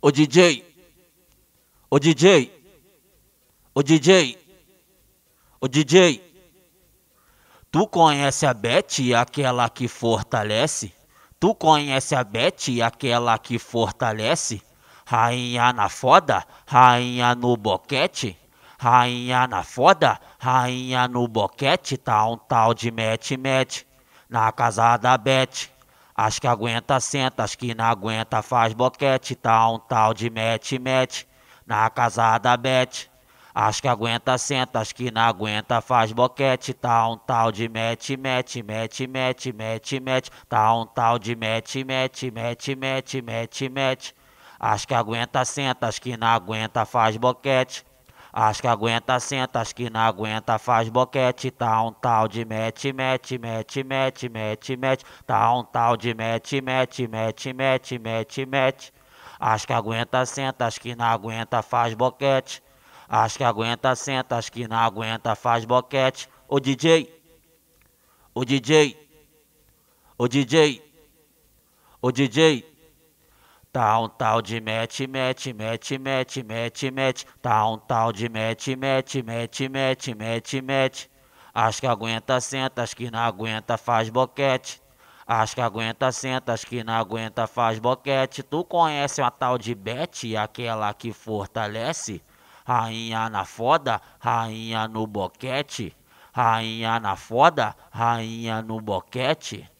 O DJ. O DJ. O DJ. O DJ. Tu conhece a Beth, aquela que fortalece? Tu conhece a Beth, aquela que fortalece? Rainha na foda, rainha no boquete. Rainha na foda, rainha no boquete. Tá um tal de mete-mete na casa da Beth. As que aguenta senta, as que não aguenta faz boquete, tá um tal de mete, mete, na casa da Bete. As que aguenta senta, as que não aguenta faz boquete, tá um tal de mete, mete, mete, mete, mete, mete, tá um tal de mete, mete, mete, mete, mete, mete. As que aguenta senta, as que não aguenta faz boquete. Acho que aguenta, senta, acho que não aguenta, faz boquete. Tá um tal de mete, mete, mete, mete, mete, mete. Tá um tal de mete, mete, mete, mete, mete, mete. Acho que aguenta, senta, acho que não aguenta, faz boquete. Acho que aguenta, senta, acho que não aguenta, faz boquete. O DJ, o DJ, o DJ, o DJ. Tá um tal de mete, mete, mete, mete, mete, mete. Tá um tal de mete, mete, mete, mete, mete, mete. As que aguenta, senta, as que não aguenta, faz boquete. As que aguenta, senta, as que não aguenta, faz boquete. Tu conhece a tal de Bete, aquela que fortalece? Rainha na foda, rainha no boquete. Rainha na foda, rainha no boquete.